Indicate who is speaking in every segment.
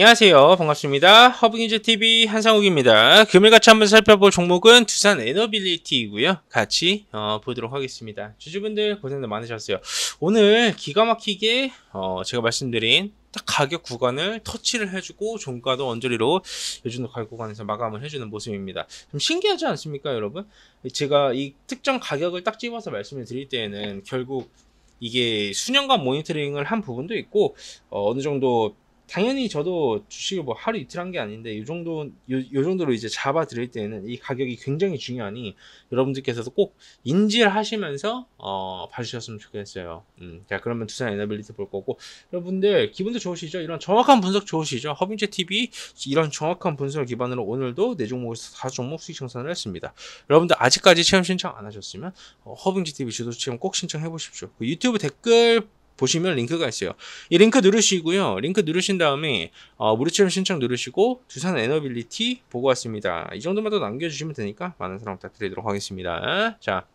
Speaker 1: 안녕하세요. 반갑습니다. 허브뉴즈TV 한상욱입니다. 금일 같이 한번 살펴볼 종목은 두산 에너빌리티이고요. 같이 어, 보도록 하겠습니다. 주주분들 고생도 많으셨어요. 오늘 기가 막히게 어, 제가 말씀드린 딱 가격 구간을 터치를 해주고 종가도 언저리로 요즘도 가격 구간에서 마감을 해주는 모습입니다. 좀 신기하지 않습니까, 여러분? 제가 이 특정 가격을 딱 집어서 말씀을 드릴 때에는 결국 이게 수년간 모니터링을 한 부분도 있고 어, 어느 정도 당연히 저도 주식을 뭐 하루 이틀 한 게 아닌데 이 정도 요, 정도로 이제 잡아 드릴 때는 이 가격이 굉장히 중요하니 여러분들께서도 꼭 인지를 하시면서 어, 봐주셨으면 좋겠어요. 음, 자 그러면 두산 에너빌리티 볼 거고 여러분들 기분도 좋으시죠? 이런 정확한 분석 좋으시죠? 허빙재 TV 이런 정확한 분석을 기반으로 오늘도 네 종목에서 다 종목 수익 청산을 했습니다. 여러분들 아직까지 체험 신청 안 하셨으면 어, 허빙재 TV 주도 체험 꼭 신청해 보십시오. 그 유튜브 댓글 보시면 링크가 있어요. 이 링크 누르시고요. 링크 누르신 다음에 어, 무료체험 신청 누르시고 두산 에너빌리티 보고 왔습니다. 이 정도만 더 남겨주시면 되니까 많은 사랑 부탁드리도록 하겠습니다. 자,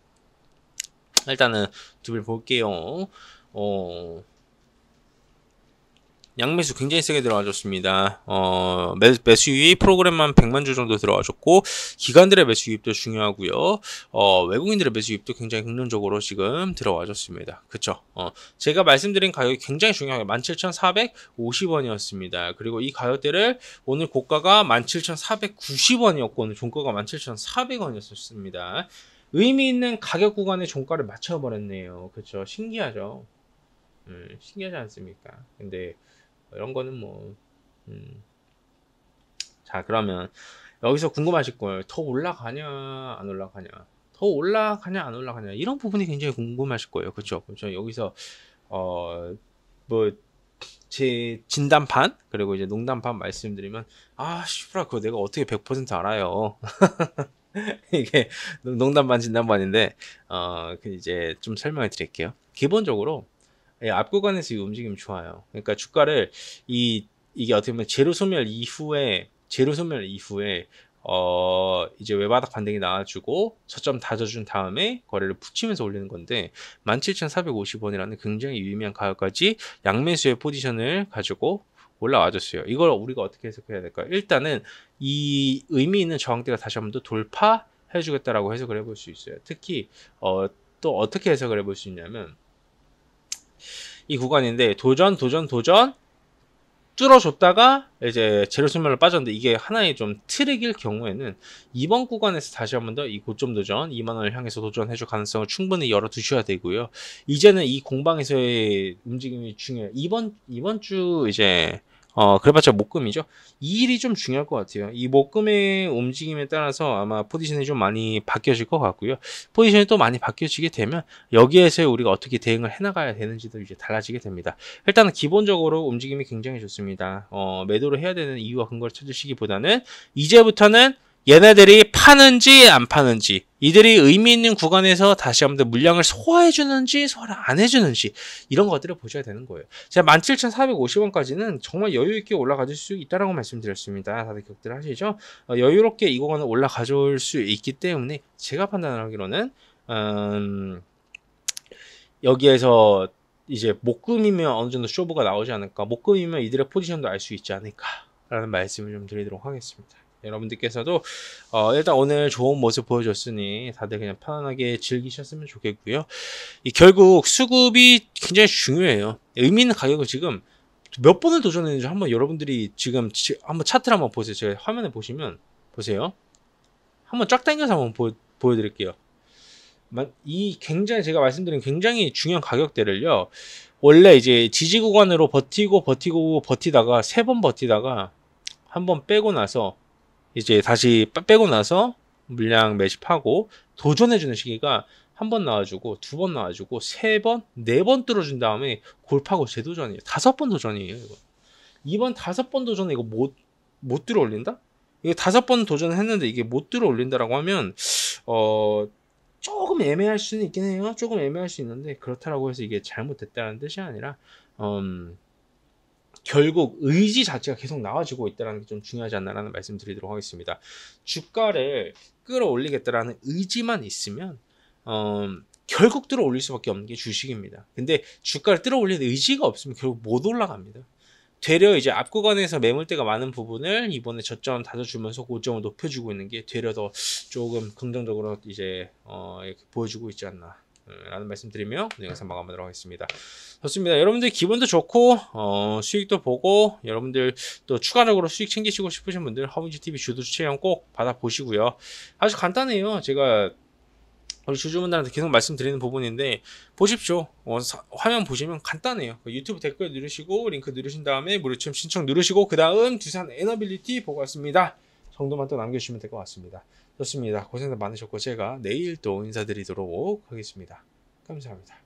Speaker 1: 일단은 두 분 볼게요. 어... 양매수 굉장히 세게 들어와줬습니다. 어, 매, 매수 유입 프로그램만 100만 주 정도 들어와줬고 기관들의 매수 유입도 중요하고요. 어, 외국인들의 매수 유입도 굉장히 긍정적으로 지금 들어와줬습니다. 그쵸? 어, 제가 말씀드린 가격이 굉장히 중요하게 17,450원이었습니다. 그리고 이 가격대를 오늘 고가가 17,490원이었고 오늘 종가가 17,400원이었습니다. 의미 있는 가격 구간의 종가를 맞춰버렸네요. 그쵸? 신기하죠? 음, 신기하지 않습니까? 근데 이런 거는 뭐, 음. 자, 그러면 여기서 궁금하실 거예요. 더 올라가냐, 안 올라가냐. 더 올라가냐, 안 올라가냐. 이런 부분이 굉장히 궁금하실 거예요. 그렇죠? 그렇죠? 여기서, 어, 뭐, 제 진단판 그리고 이제 농담판 말씀드리면 아 씨부라 그거 내가 어떻게 100% 알아요 이게 농담반 진단반인데 어그 이제 좀 설명해 드릴게요 기본적으로 예, 앞구간에서 이 움직임 좋아요. 그러니까 주가를 이 이게 어떻게 보면 제로 소멸 이후에 제로 소멸 이후에 어 이제 외바닥 반등이 나와주고 저점 다져준 다음에 거래를 붙이면서 올리는 건데 17,450원이라는 굉장히 유의미한 가격까지 양매수의 포지션을 가지고 올라와줬어요. 이걸 우리가 어떻게 해석해야 될까요? 일단은 이 의미 있는 저항대가 다시 한번 더 돌파해주겠다라고 해석을 해볼 수 있어요. 특히 어, 또 어떻게 해석을 해볼 수 있냐면 이 구간인데 도전 도전 도전 뚫어줬다가 이제 재료 수면을 빠졌는데 이게 하나의 좀 트릭일 경우에는 이번 구간에서 다시 한번 더 이 고점 도전 2만원을 향해서 도전해줄 가능성을 충분히 열어두셔야 되고요 이제는 이 공방에서의 움직임이 중요해요 이번 이번 주 이제 어, 그래봤자 목금이죠. 이 일이 좀 중요할 것 같아요. 이 목금의 움직임에 따라서 아마 포지션이 좀 많이 바뀌어질 것 같고요. 포지션이 또 많이 바뀌어지게 되면 여기에서 우리가 어떻게 대응을 해나가야 되는지도 이제 달라지게 됩니다. 일단은 기본적으로 움직임이 굉장히 좋습니다. 어, 매도를 해야 되는 이유와 근거를 찾으시기보다는 이제부터는 얘네들이 파는지 안 파는지 이들이 의미 있는 구간에서 다시 한번 물량을 소화해 주는지 소화를 안 해주는지 이런 것들을 보셔야 되는 거예요. 제가 17,450원까지는 정말 여유 있게 올라가질 수 있다라고 말씀드렸습니다. 다들 기억들 하시죠? 어, 여유롭게 이 구간을 올라가져수 있기 때문에 제가 판단하기로는 음, 여기에서 이제 목금이면 어느 정도 쇼부가 나오지 않을까 목금이면 이들의 포지션도 알 수 있지 않을까라는 말씀을 좀 드리도록 하겠습니다. 여러분들께서도 어, 일단 오늘 좋은 모습 보여줬으니 다들 그냥 편안하게 즐기셨으면 좋겠고요. 이 결국 수급이 굉장히 중요해요. 의미 있는 가격을 지금 몇 번을 도전했는지 한번 여러분들이 지금 지, 한번 차트를 한번 보세요. 제가 화면에 보시면 보세요. 한번 쫙 당겨서 한번 보, 보여드릴게요. 이 굉장히 제가 말씀드린 굉장히 중요한 가격대를요. 원래 이제 지지 구간으로 버티고 버티고 버티다가 세 번 버티다가 한번 빼고 나서 이제 다시 빼고 나서 물량 매집하고 도전해주는 시기가 한 번 나와주고 두 번 나와주고 세 번, 네 번 뚫어준 다음에 골파고 재도전이에요. 다섯 번 도전이에요. 이거. 이번 다섯 번 도전 에 이거 못못 들어 올린다? 이거 다섯 번 도전했는데 이게 못 들어 올린다라고 하면 어 조금 애매할 수는 있긴 해요. 조금 애매할 수 있는데 그렇다라고 해서 이게 잘못됐다는 뜻이 아니라 음 결국 의지 자체가 계속 나와지고 있다는 게 좀 중요하지 않나라는 말씀 드리도록 하겠습니다. 주가를 끌어올리겠다라는 의지만 있으면 어, 결국 들어올릴 수밖에 없는 게 주식입니다. 근데 주가를 끌어올리는 의지가 없으면 결국 못 올라갑니다. 되려 이제 앞 구간에서 매물대가 많은 부분을 이번에 저점 다져주면서 고점을 높여주고 있는 게 되려 더 조금 긍정적으로 이제 어, 예, 보여주고 있지 않나 라는 말씀드리며 영상 마감하도록 하겠습니다. 좋습니다. 여러분들 기분도 좋고 어, 수익도 보고 여러분들 또 추가적으로 수익 챙기시고 싶으신 분들 허브지 TV 주도 체천꼭 받아 보시고요. 아주 간단해요. 제가 우리 주주분들한테 계속 말씀드리는 부분인데 보십시오 어, 사, 화면 보시면 간단해요 그 유튜브 댓글 누르시고 링크 누르신 다음에 무료 체험 신청 누르시고 그 다음 두산 에너빌리티 보고 왔습니다 정도만 또 남겨주시면 될 것 같습니다 좋습니다. 고생 많으셨고 제가 내일 또 인사드리도록 하겠습니다. 감사합니다.